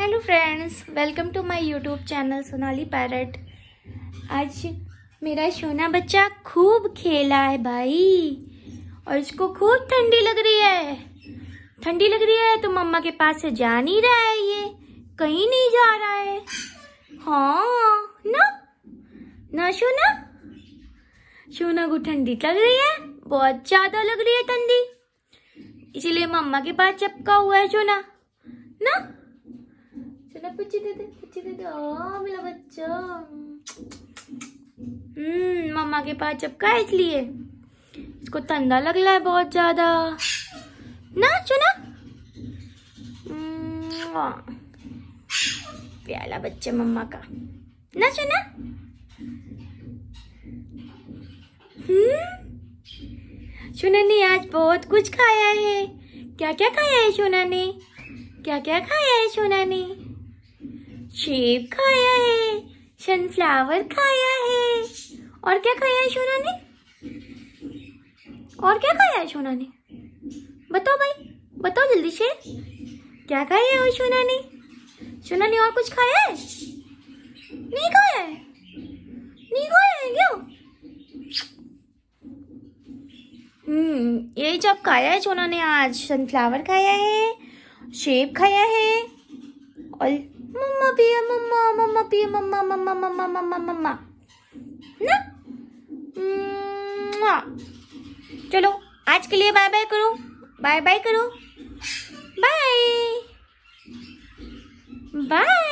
Hello friends welcome to my YouTube channel Sonali parrot आज मेरा सोना बच्चा खूब खेला है भाई और इसको खूब ठंडी लग रही है ठंडी लग रही है तो मम्मा के पास से जा नहीं रहा है ये कहीं नहीं जा रहा है हाँ ना ना सोना सोना को ठंडी लग रही है बहुत ज्यादा लग रही है ठंडी इसीलिए मम्मा के पास चपका हुआ है सोना ना चलो पच्ची दे दे पच्ची दे दे आ मेरा बच्चा हम्म मामा के पास चपका है इसलिए इसको ठंडा लग रहा है बहुत ज्यादा ना चुना हम्म, प्याला बच्चा मम्मा का ना चुना हम्म, सोना ने आज बहुत कुछ खाया है क्या क्या खाया है सोना ने क्या क्या खाया है सोना ने सेब खाया है सनफ्लावर खाया है और क्या खाया है सोना ने और क्या खाया है सोना ने बताओ भाई बताओ जल्दी से क्या खाया है सोना ने सोना ने और कुछ खाया है नहीं खाया है नहीं खाया है क्यों हम्म ये जब खाया है सोना ने आज सनफ्लावर खाया है सेब खाया है और मम्मा पिया मम्मा मम्मा पिया मम्मा मम्मा मम्मा मम्मा मम्मा ना मुआ। चलो आज के लिए बाय बाय करो बाय बाय करो बाय बाय